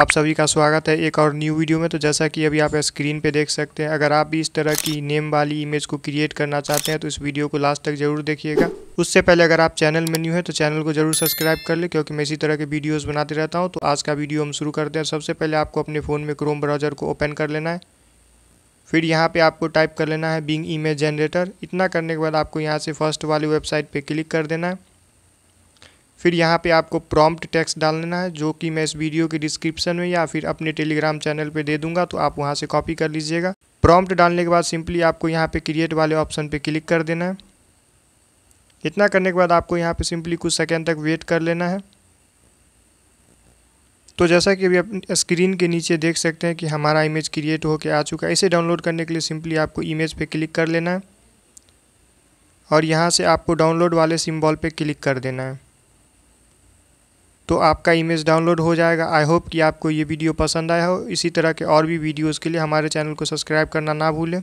आप सभी का स्वागत है एक और न्यू वीडियो में तो जैसा कि अभी आप स्क्रीन पे देख सकते हैं अगर आप भी इस तरह की नेम वाली इमेज को क्रिएट करना चाहते हैं तो इस वीडियो को लास्ट तक जरूर देखिएगा उससे पहले अगर आप चैनल में न्यू है तो चैनल को जरूर सब्सक्राइब कर ले क्योंकि मैं इसी तरह के वीडियोज़ बनाते रहता हूँ तो आज का वीडियो हम शुरू करते हैं सबसे पहले आपको अपने फ़ोन में क्रोम ब्राउजर को ओपन कर लेना है फिर यहाँ पे आपको टाइप कर लेना है बिंग इमेज जनरेटर इतना करने के बाद आपको यहाँ से फर्स्ट वाली वेबसाइट पर क्लिक कर देना है फिर यहाँ पे आपको प्रॉम्प्ट टेक्स्ट डाल लेना है जो कि मैं इस वीडियो के डिस्क्रिप्शन में या फिर अपने टेलीग्राम चैनल पे दे दूंगा तो आप वहाँ से कॉपी कर लीजिएगा प्रॉम्प्ट डालने के बाद सिंपली आपको यहाँ पे क्रिएट वाले ऑप्शन पे क्लिक कर देना है इतना करने के बाद आपको यहाँ पे सिंपली कुछ सेकेंड तक वेट कर लेना है तो जैसा कि अभी आप स्क्रीन के नीचे देख सकते हैं कि हमारा इमेज क्रिएट होकर आ चुका है इसे डाउनलोड करने के लिए सिंपली आपको इमेज पर क्लिक कर लेना है और यहाँ से आपको डाउनलोड वाले सिम्बॉल पर क्लिक कर देना है तो आपका इमेज डाउनलोड हो जाएगा आई होप कि आपको ये वीडियो पसंद आया हो इसी तरह के और भी वीडियोज़ के लिए हमारे चैनल को सब्सक्राइब करना ना भूलें